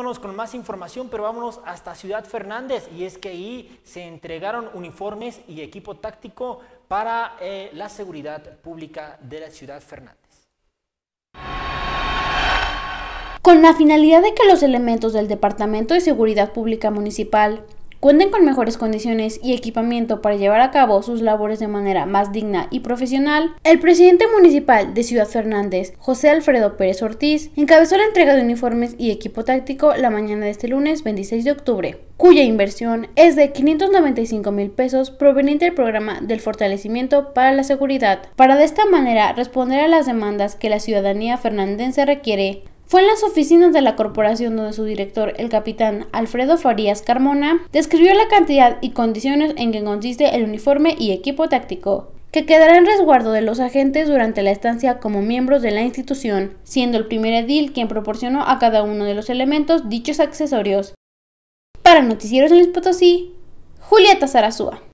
vámonos con más información, pero vámonos hasta Ciudad Fernández. Y es que ahí se entregaron uniformes y equipo táctico para eh, la seguridad pública de la Ciudad Fernández. Con la finalidad de que los elementos del Departamento de Seguridad Pública Municipal cuenten con mejores condiciones y equipamiento para llevar a cabo sus labores de manera más digna y profesional, el presidente municipal de Ciudad Fernández, José Alfredo Pérez Ortiz, encabezó la entrega de uniformes y equipo táctico la mañana de este lunes 26 de octubre, cuya inversión es de 595 mil pesos proveniente del programa del fortalecimiento para la seguridad, para de esta manera responder a las demandas que la ciudadanía fernandense requiere fue en las oficinas de la corporación donde su director, el capitán Alfredo Farías Carmona, describió la cantidad y condiciones en que consiste el uniforme y equipo táctico, que quedará en resguardo de los agentes durante la estancia como miembros de la institución, siendo el primer edil quien proporcionó a cada uno de los elementos dichos accesorios. Para Noticieros en el Potosí, Julieta Zarazúa.